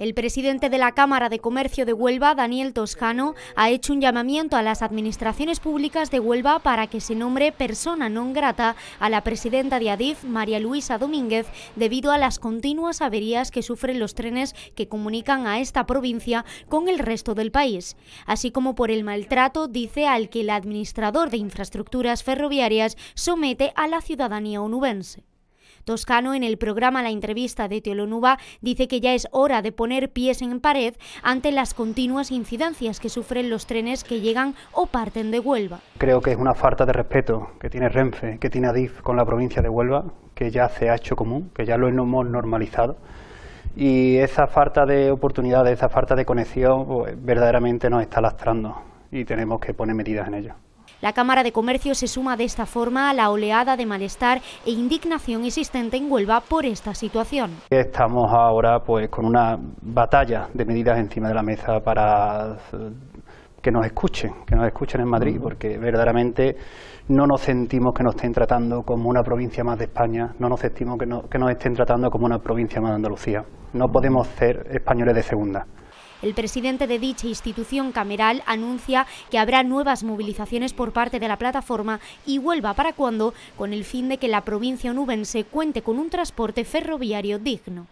El presidente de la Cámara de Comercio de Huelva, Daniel Toscano, ha hecho un llamamiento a las administraciones públicas de Huelva para que se nombre persona non grata a la presidenta de Adif, María Luisa Domínguez, debido a las continuas averías que sufren los trenes que comunican a esta provincia con el resto del país, así como por el maltrato, dice, al que el administrador de infraestructuras ferroviarias somete a la ciudadanía onubense. Toscano, en el programa La Entrevista de Teolonuba, dice que ya es hora de poner pies en pared ante las continuas incidencias que sufren los trenes que llegan o parten de Huelva. Creo que es una falta de respeto que tiene Renfe, que tiene Adif con la provincia de Huelva, que ya se ha hecho común, que ya lo hemos normalizado y esa falta de oportunidades, esa falta de conexión pues, verdaderamente nos está lastrando y tenemos que poner medidas en ello. La Cámara de Comercio se suma de esta forma a la oleada de malestar e indignación existente en Huelva por esta situación. Estamos ahora pues con una batalla de medidas encima de la mesa para eh, que nos escuchen, que nos escuchen en Madrid, porque verdaderamente no nos sentimos que nos estén tratando como una provincia más de España, no nos sentimos que, que nos estén tratando como una provincia más de Andalucía. No podemos ser españoles de segunda. El presidente de dicha institución cameral anuncia que habrá nuevas movilizaciones por parte de la plataforma y vuelva para cuando, con el fin de que la provincia onubense cuente con un transporte ferroviario digno.